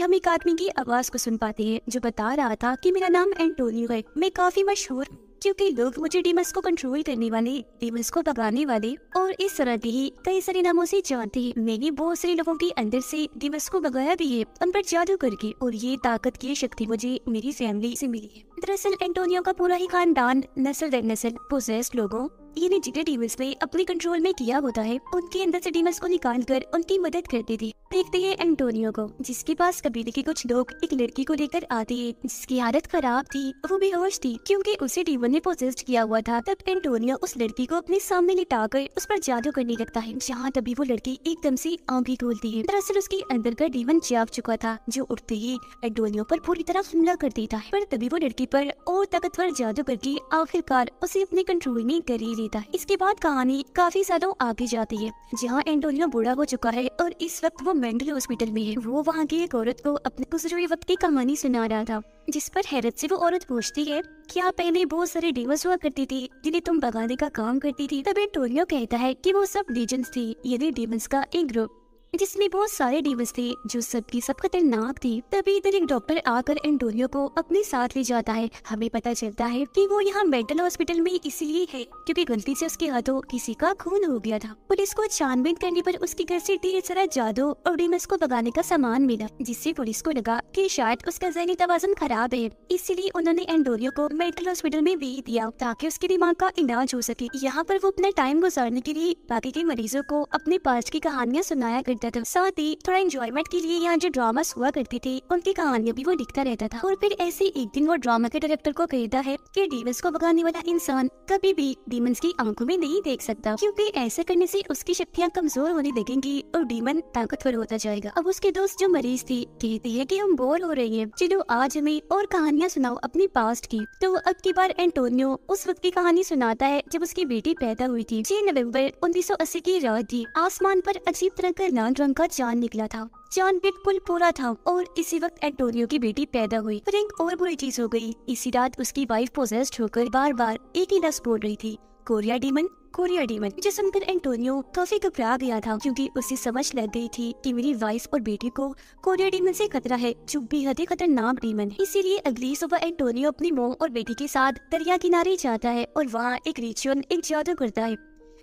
कि हम एक आदमी की आवाज़ को सुन पाते हैं जो बता रहा था कि मेरा नाम एंटोनियो है मैं काफ़ी मशहूर क्योंकि लोग मुझे डीमस को कंट्रोल करने वाले डीमस को भगाने वाले और इस तरह के ही कई सारे नामों से जानते हैं मैंने बहुत सारे लोगों के अंदर से डीमस को भगाया भी है उन पर जादू करके और ये ताकत की शक्ति मुझे मेरी फैमिली से मिली है दरअसल एंटोनियो का पूरा ही खानदान नस्ल दर नस्ल पोजेस्ट लोगों ये जितने डीमंस ने अपने कंट्रोल में किया होता है उनके अंदर से डीमंस को निकाल कर उनकी मदद करती थी देखते हैं एंटोनियो को जिसके पास कबीले के कुछ लोग एक लड़की को लेकर आते हैं जिसकी हालत खराब थी वो बेहोश थी क्योंकि उसे डीमन ने पोजिस्ट किया हुआ था तब एंटोनियो उस लड़की को अपने सामने लिटा कर उस पर जादू करने लगता है जहाँ तभी वो लड़की एकदम से आंखें खोलती है दरअसल उसके अंदर का डीमन जाग चुका था जो उठते ही एंटोनियो पर पूरी तरह हमला कर देता है पर तभी वो लड़की पर और ताकतवर जादू करके आखिरकार उसे अपने कंट्रोल में करी रीता इसके बाद कहानी काफी ज्यादा आगे जाती है जहाँ एंटोनियो बूढ़ा हो चुका है और इस वक्त वो मेंटल हॉस्पिटल में है वो वहाँ की एक औरत को अपने गुजरे वक्त की कहानी सुना रहा था जिस पर हैरत से वो औरत पूछती है कि आप पहले बहुत सारे डिवोर्स हुआ करती थी जिन्हें तुम भगाने का काम करती थी तब एंटोनियो कहता है कि वो सब डीजेंस थी यदि डीमंस का एक ग्रुप जिसमें बहुत सारे डीवस थे जो सबकी सब खतरनाक थी तभी इधर एक डॉक्टर आकर एंटोनियो को अपने साथ ले जाता है हमें पता चलता है कि वो यहाँ मेंटल हॉस्पिटल में इसलिए है क्योंकि गलती से उसके हाथों किसी का खून हो गया था पुलिस को छानबीन करने पर उसके घर से ढेर सारा जादू और डीमस को भगाने का सामान मिला जिससे पुलिस को लगा की शायद उसका जहनी तोजन खराब है इसीलिए उन्होंने एंटोनियो को मेंटल हॉस्पिटल में भेज दिया ताकि उसके दिमाग का इलाज हो सके यहाँ पर वो अपना टाइम गुजारने के लिए बाकी के मरीजों को अपने पास की कहानियाँ सुनाया कर करता था साथ ही थोड़ा इंजॉयमेंट के लिए यहाँ जो ड्रामास हुआ करते थे उनकी कहानियां भी वो लिखता रहता था और फिर ऐसे एक दिन वो ड्रामा के डायरेक्टर को कहता है कि डीमंस को भगाने वाला इंसान कभी भी डीमंस की आंखों में नहीं देख सकता क्योंकि ऐसा करने से उसकी शक्तियाँ कमजोर होने लगेंगी और डीमन ताकतवर होता जाएगा अब उसके दोस्त जो मरीज थी कहती है की हम बोर हो रही है चलो आज हमें और कहानियाँ सुनाओ अपनी पास्ट की तो अब की बार एंटोनियो उस वक्त की कहानी सुनाता है जब उसकी बेटी पैदा हुई थी छह नवम्बर उन्नीस की रात थी आसमान पर अजीब तरह का लाल रंग का चांद निकला था चांद बिल्कुल पूरा था और इसी वक्त एंटोनियो की बेटी पैदा हुई पर एक और बुरी चीज हो गई इसी रात उसकी वाइफ पोजेस्ट होकर बार बार एक ही नस बोल रही थी कोरिया डीमन कोरिया डीमन जिसे सुनकर एंटोनियो काफी घबरा गया था क्योंकि उसे समझ लग गई थी कि मेरी वाइफ और बेटी को कोरिया डीमन से खतरा है जो बेहद ही खतरनाक डीमन है इसीलिए अगली सुबह एंटोनियो अपनी मोह और बेटी के साथ दरिया किनारे जाता है और वहाँ एक रिचुअल एक जादू करता है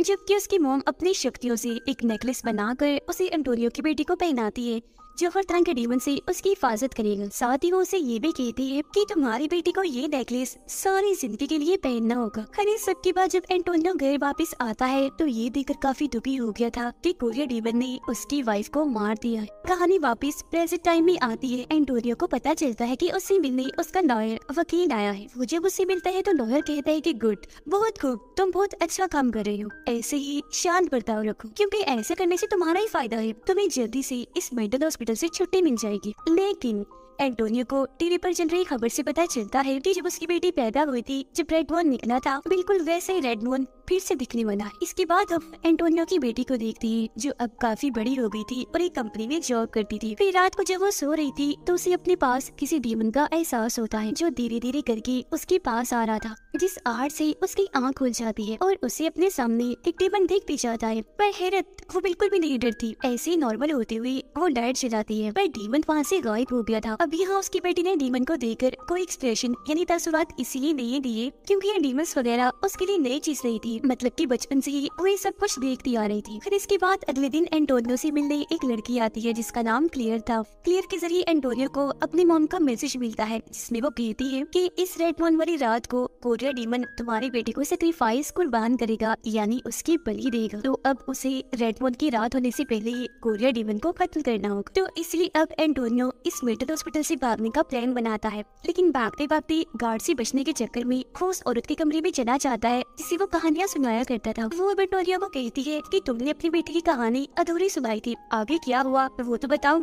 जबकि उसकी मोम अपनी शक्तियों से एक नेकलेस बनाकर उसे एंटोनियो की बेटी को पहनाती है जो हर तरह के डीवन से उसकी हिफाजत करेगा साथ ही वो उसे ये भी कहती है कि तुम्हारी बेटी को ये नेकलेस सारी जिंदगी के लिए पहनना होगा खरीद सबके बाद जब एंटोनियो घर वापस आता है तो ये देखकर काफी दुखी हो गया था कि कोरिया डीवन ने उसकी वाइफ को मार दिया कहानी वापस प्रेजेंट टाइम में आती है एंटोनियो को पता चलता है की उससे मिलने उसका लॉयर वकील आया है वो जब उससे मिलता है तो लॉयर कहता है की गुड बहुत खूब तुम बहुत अच्छा काम कर रहे हो ऐसे ही शांत बर्ताव रखो क्यूँकी ऐसे करने ऐसी तुम्हारा ही फायदा है तुम्हें जल्दी ऐसी इस मेडल हॉस्पिटल हॉस्पिटल से छुट्टी मिल जाएगी लेकिन एंटोनियो को टीवी पर चल रही खबर से पता चलता है कि जब उसकी बेटी पैदा हुई थी जब रेड वोन निकला था बिल्कुल वैसे ही रेड वोन फिर से दिखने वाला इसके बाद हम एंटोनियो की बेटी को देखते हैं जो अब काफी बड़ी हो गई थी और एक कंपनी में जॉब करती थी फिर रात को जब वो सो रही थी तो उसे अपने पास किसी डीमन का एहसास होता है जो धीरे धीरे करके उसके पास आ रहा था जिस आहट से उसकी आँख खुल जाती है और उसे अपने सामने एक डीमन देख भी जाता है पर हैरत वो बिल्कुल भी नहीं डरती ऐसे नॉर्मल होते हुए वो डायट जला जाती है पर डीमन वहाँ से गायब हो गया था अभी यहाँ उसकी बेटी ने डीमन को देकर कोई एक्सप्रेशन यानी तासुरात इसीलिए नहीं दिए क्योंकि ये डीमस वगैरह उसके लिए नई चीज नहीं थी मतलब कि बचपन से ही वो ये सब कुछ देखती आ रही थी फिर इसके बाद अगले दिन एंटोनियो से मिलने एक लड़की आती है जिसका नाम क्लियर था क्लियर के जरिए एंटोनियो को अपने मॉम का मैसेज मिलता है जिसमें वो कहती है कि इस रेड मॉन वाली रात को कोरिया डीमन तुम्हारे बेटे को सेक्रीफाइस कुर्बान करेगा यानी उसकी बलि देगा तो अब उसे रेड मॉन की रात होने से पहले ही कोरिया डीमन को खत्म करना होगा तो इसलिए अब एंटोनियो इस मेटल हॉस्पिटल से भागने का प्लान बनाता है लेकिन भागते भागते गार्ड से बचने के चक्कर में खोस औरत के कमरे में चला जाता है जिसे वो कहानियाँ सुनाया करता था वो अब एंटोनियो को कहती है की तुमने अपनी बेटी की कहानी अधूरी सुनाई थी आगे क्या हुआ वो तो बताओ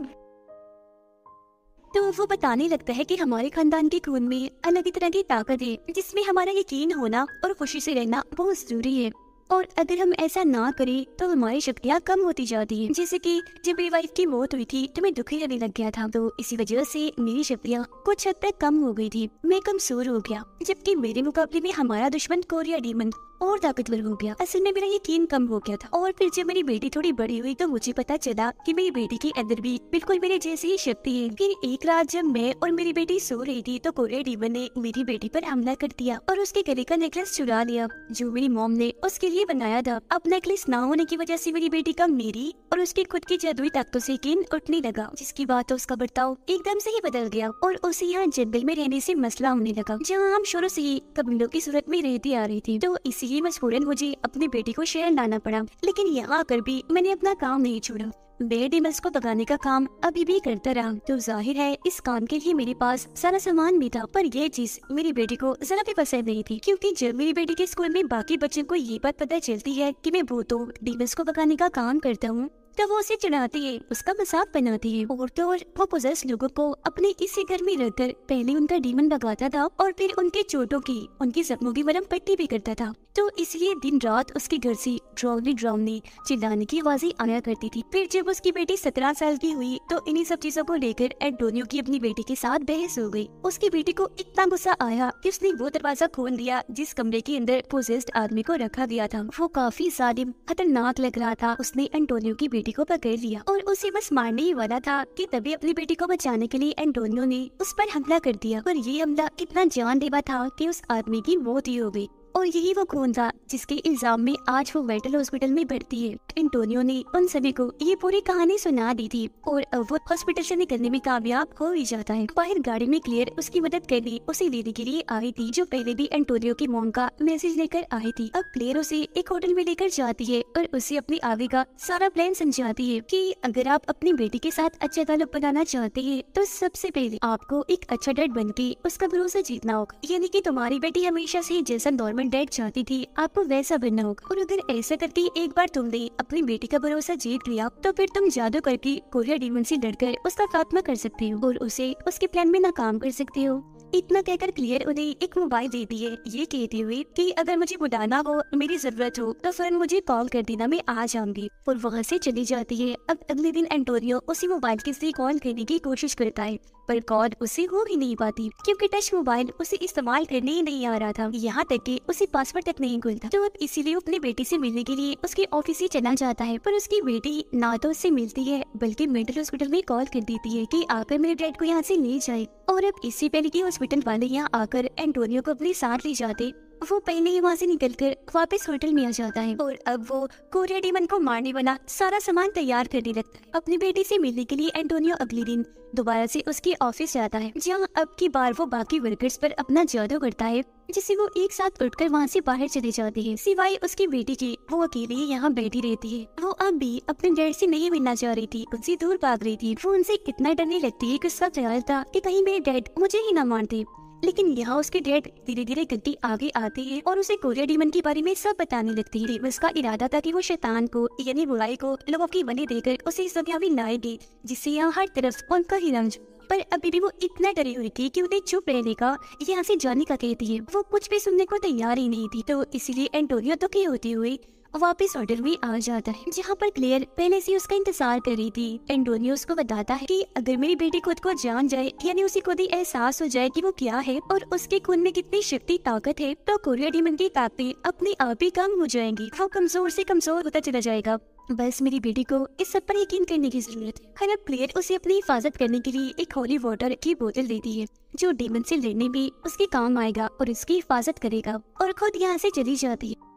तो वो बताने लगता है कि हमारे खानदान के खून में अलग ही तरह की ताकत है जिसमें हमारा यकीन होना और खुशी से रहना बहुत जरूरी है और अगर हम ऐसा ना करें तो हमारी शक्तियाँ कम होती जाती है जैसे की जब मेरी वाइफ की मौत हुई थी तो मैं दुखी रहने लग गया था तो इसी वजह से मेरी शक्तियाँ कुछ हद तक कम हो गई थी मैं कमजोर हो गया जबकि मेरे मुकाबले में हमारा दुश्मन कोरिया डीमन और ताकतवर हो गया असल में मेरा यकीन कम हो गया था और फिर जब मेरी बेटी थोड़ी बड़ी हुई तो मुझे पता चला कि मेरी बेटी के अंदर भी बिल्कुल मेरे जैसी ही शक्ति है फिर एक रात जब मैं और मेरी बेटी सो रही थी तो कोरे डीमन ने मेरी बेटी पर हमला कर दिया और उसके गले का नेकलेस चुरा लिया जो मेरी मोम ने उसके लिए बनाया था अब नेकलेस न होने की वजह ऐसी मेरी बेटी का मेरी और उसकी खुद की जादुई ताकतों ऐसी यकीन उठने लगा जिसकी बात उसका बर्ताव एकदम ऐसी ही बदल गया और उसे यहाँ जंगल में रहने ऐसी मसला होने लगा जहाँ हम शुरू ऐसी ही कबीलों की सूरत में रहती आ रही थी तो इसी से मजबूरन मुझे अपनी बेटी को शहर लाना पड़ा लेकिन यहाँ आकर भी मैंने अपना काम नहीं छोड़ा मैं डिमल्स को पकाने का काम अभी भी करता रहा तो जाहिर है इस काम के लिए मेरे पास सारा सामान भी था पर यह चीज मेरी बेटी को जरा भी पसंद नहीं थी क्योंकि जब मेरी बेटी के स्कूल में बाकी बच्चों को ये बात पता चलती है कि मैं वो तो डिमल्स को पकाने का काम करता हूँ तो वो उसे चढ़ाती है उसका मजाक बनाती है और तो वो पोजेस लोगों को अपने इसी घर में रहकर पहले उनका डीमन भगवाता था और फिर उनके चोटों की उनकी जख्मों की मरम पट्टी भी करता था तो इसलिए दिन रात उसके घर से ड्रॉवनी ड्रॉमनी चिल्लाने की आवाजें आया करती थी फिर जब उसकी बेटी सत्रह साल की हुई तो इन्हीं सब चीजों को लेकर एंटोनियो की अपनी बेटी के साथ बहस हो गयी उसकी बेटी को इतना गुस्सा आया की उसने वो दरवाजा खोल दिया जिस कमरे के अंदर पोजेस्ट आदमी को रखा गया था वो काफी जालिम खतरनाक लग रहा था उसने एंटोनियो की बेटी बेटी को पकड़ लिया और उसे बस मारने ही वाला था कि तभी अपनी बेटी को बचाने के लिए एंटोनियो ने उस पर हमला कर दिया और ये हमला इतना जान देवा था कि उस आदमी की मौत ही हो गई और यही वो खून था जिसके इल्जाम में आज वो मेंटल हॉस्पिटल में भर्ती है एंटोनियो ने उन सभी को ये पूरी कहानी सुना दी थी और अब वो हॉस्पिटल से निकलने में कामयाब हो ही जाता है बाहर गाड़ी में क्लियर उसकी मदद कर ली उसे लेने के लिए आई थी जो पहले भी एंटोनियो की मोम का मैसेज लेकर आई थी अब क्लियर उसे एक होटल में लेकर जाती है और उसे अपने आगे का सारा प्लान समझाती है की अगर आप अपनी बेटी के साथ अच्छा तालुक बनाना चाहते है तो सबसे पहले आपको एक अच्छा डट बन के उसका भरोसा जीतना होगा यानी की तुम्हारी बेटी हमेशा ऐसी जैसा दौर में कार्बन डाइट चाहती थी आपको वैसा बनना होगा और अगर ऐसा करके एक बार तुमने अपनी बेटी का भरोसा जीत लिया तो फिर तुम जादू करके कोरिया डीमन से कर उसका खात्मा कर सकते हो और उसे उसके प्लान में नाकाम कर सकते हो इतना कहकर क्लियर उन्हें एक मोबाइल दे दिए ये कहते हुए कि अगर मुझे बुलाना हो मेरी जरूरत हो तो फिर मुझे कॉल कर देना मैं आ जाऊंगी और वहाँ से चली जाती है अब अगले दिन एंटोनियो उसी मोबाइल के से कॉल करने की कोशिश करता है पर कॉल उसे हो ही नहीं पाती क्योंकि टच मोबाइल उसे इस्तेमाल करने ही नहीं आ रहा था यहाँ तक कि उसे पासवर्ड तक नहीं खुलता तो अब इसीलिए अपने बेटी से मिलने के लिए उसके ऑफिस ही चला जाता है पर उसकी बेटी ना तो उससे मिलती है बल्कि मेंटल हॉस्पिटल में कॉल कर देती है की आकर मेरे डैड को यहाँ से ले जाए और अब इससे पहले की हॉस्पिटल वाले यहाँ आकर एंटोनियो को अपने साथ ले जाते वो पहले ही वहाँ से निकल कर वापिस होटल में आ जाता है और अब वो कोरिया डीमन को मारने वाला सारा सामान तैयार करने लगता है अपनी बेटी से मिलने के लिए एंटोनियो अगले दिन दोबारा से उसके ऑफिस जाता है जहाँ अब की बार वो बाकी वर्कर्स पर अपना जादू करता है जिससे वो एक साथ उठकर वहाँ ऐसी बाहर चले जाते हैं सिवाय उसकी बेटी की वो अकेले ही यहाँ बैठी रहती है वो अब भी अपने डैड से नहीं मिलना चाह रही थी उनसे दूर भाग रही थी वो उनसे इतना डरने लगती है कि उसका ख्याल था कि कहीं मेरे डैड मुझे ही ना मारते लेकिन यहाँ उसके डेट धीरे धीरे गड्डी आगे आती है और उसे कोरिया डीमन के बारे में सब बताने लगती है उसका इरादा था कि वो शैतान को यानी बुराई को लोगों की बने देकर उसे इस दुनिया में लाएगी जिससे यहाँ हर तरफ उनका ही रंज पर अभी भी वो इतना डरी हुई थी कि उन्हें चुप रहने का यहाँ से जाने का कहती है वो कुछ भी सुनने को तैयार ही नहीं थी तो इसीलिए एंटोनियो दुखी होती हुई वापस ऑर्डर में आ जाता है जहाँ पर क्लियर पहले से उसका इंतजार कर रही थी एंटोनियो उसको बताता है कि अगर मेरी बेटी खुद को जान जाए यानी उसे खुद ही एहसास हो जाए कि वो क्या है और उसके खून में कितनी शक्ति ताकत है तो कोरिया डीमन की ताकतें अपने आप ही कम हो जाएंगी वो हाँ, कमजोर से कमजोर होता चला जाएगा बस मेरी बेटी को इस सब पर यकीन करने की जरूरत है खराब क्लियर उसे अपनी हिफाजत करने के लिए एक होली वाटर की बोतल देती है जो डेमन से लड़ने में उसके काम आएगा और उसकी हिफाजत करेगा और खुद यहाँ से चली जाती है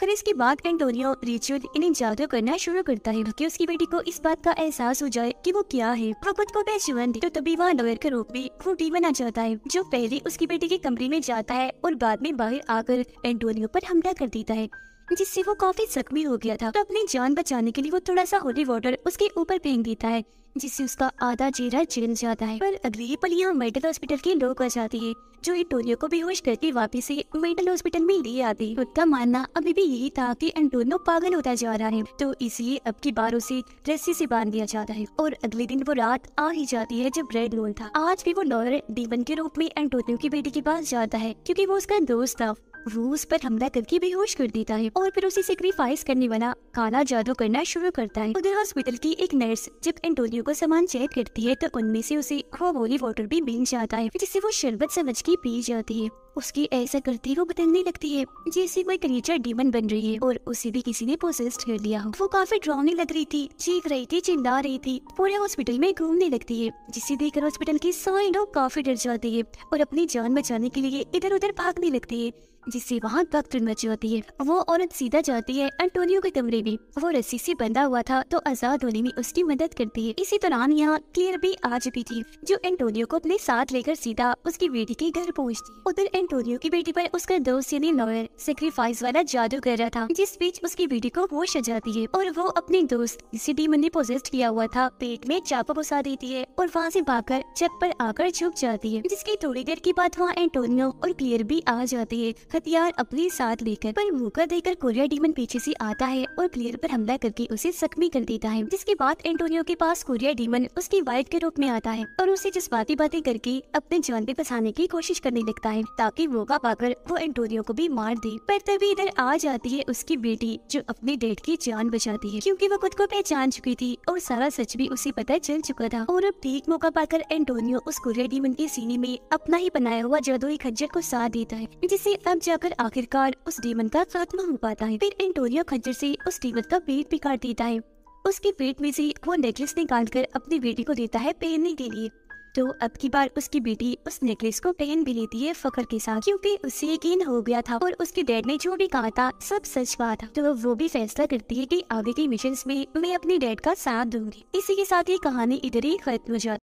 पर इसके बाद एंटोनियो रिचुअल इन्हें जादू करना शुरू करता है कि उसकी बेटी को इस बात का एहसास हो जाए कि वो क्या है वो खुद को दे तो तभी वह लॉयर के रूप में खूटी बना जाता है जो पहले उसकी बेटी के कमरे में जाता है और बाद में बाहर आकर एंटोनियो पर हमला कर देता है जिससे वो काफी जख्मी हो गया था तो अपनी जान बचाने के लिए वो थोड़ा सा होली वाटर उसके ऊपर फेंक देता है जिससे उसका आधा चेहरा जल जाता है पर अगले ही पल यहाँ मेडिकल हॉस्पिटल की लोग आ जाती है जो एंटोनियो को बेहोश करके वापस से मेडिकल हॉस्पिटल में ले आती खुद का मानना अभी भी यही था कि एंटोनियो पागल होता जा रहा है तो इसलिए अब की बार उसे रस्सी से बांध दिया जाता है और अगले दिन वो रात आ ही जाती है जब रेड लोन था आज भी वो लॉयर डीवन के रूप में एंटोनियो की बेटी के पास जाता है क्यूँकी वो उसका दोस्त था वो उस पर हमला करके बेहोश कर देता है और फिर उसे सेक्रीफाइस करने वाला काला जादू करना शुरू करता है उधर हॉस्पिटल की एक नर्स जब एंटोनियो को सामान चेक करती है तो उनमें से उसे होली वाटर भी मिल जाता है जिससे वो शरबत समझ के पी जाती है उसकी ऐसा करती वो बदलने लगती है जैसे कोई क्रिएचर डीमन बन रही है और उसे भी किसी ने पोसेस्ड कर लिया हो वो काफी ड्राउने लग रही थी चीख रही थी चिल्ला रही थी पूरे हॉस्पिटल में घूमने लगती है जिसे देखकर हॉस्पिटल के सारे लोग काफी डर जाते हैं और अपनी जान बचाने के लिए इधर उधर भागने लगते हैं जिससे वहाँ वक्त मची होती है वो औरत सीधा जाती है एंटोनियो के कमरे में वो रस्सी से बंधा हुआ था तो आजाद होने में उसकी मदद करती है इसी दौरान यहाँ क्लियर भी आ चुकी थी जो एंटोनियो को अपने साथ लेकर सीधा उसकी बेटी के घर पहुँचती उधर एंटोनियो की बेटी पर उसका दोस्त यानी लॉयर सेक्रीफाइस वाला जादू कर रहा था जिस बीच उसकी बेटी को होश आ जाती है और वो अपने दोस्त जिसे डीमन ने पोजेस्ट किया हुआ था पेट में चापा घुसा देती है और वहाँ ऐसी भागकर छत पर आकर छुप जाती है जिसकी थोड़ी देर के बाद वहाँ एंटोनियो और क्लियर भी आ जाती है हथियार अपने साथ लेकर पर मौका देकर कोरिया डीमन पीछे से आता है और क्लियर पर हमला करके उसे जख्मी कर देता है जिसके बाद एंटोनियो के पास कोरिया डीमन उसकी वाइफ के रूप में आता है और उसे जज्बाती बातें करके अपने जान पे बसाने की कोशिश करने लगता है ताकि मौका पाकर वो एंटोनियो को भी मार दे पर तभी इधर आ जाती है उसकी बेटी जो अपनी डेड की जान बचाती है क्यूँकी वो खुद को पहचान चुकी थी और सारा सच भी उसे पता चल चुका था और अब ठीक मौका पाकर एंटोनियो उस कोरिया डीमन के सीने में अपना ही बनाया हुआ जादुई खज्जर को साथ देता है जिसे अब जाकर आखिरकार उस डीमन का खात्मा हो पाता है फिर एंटोनियो खजर से उस डीमन का पेट भी काट देता है उसके पेट में से वो नेकलेस निकाल कर अपनी बेटी को देता है पहनने के लिए तो अब की बार उसकी बेटी उस नेकलेस को पहन भी लेती है फखर के साथ क्योंकि उसे यकीन हो गया था और उसके डैड ने जो भी कहा था सब सच कहा था तो वो भी फैसला करती है कि आगे के मिशन में मैं अपने डैड का साथ दूंगी इसी के साथ ये कहानी इधर ही खत्म हो जाती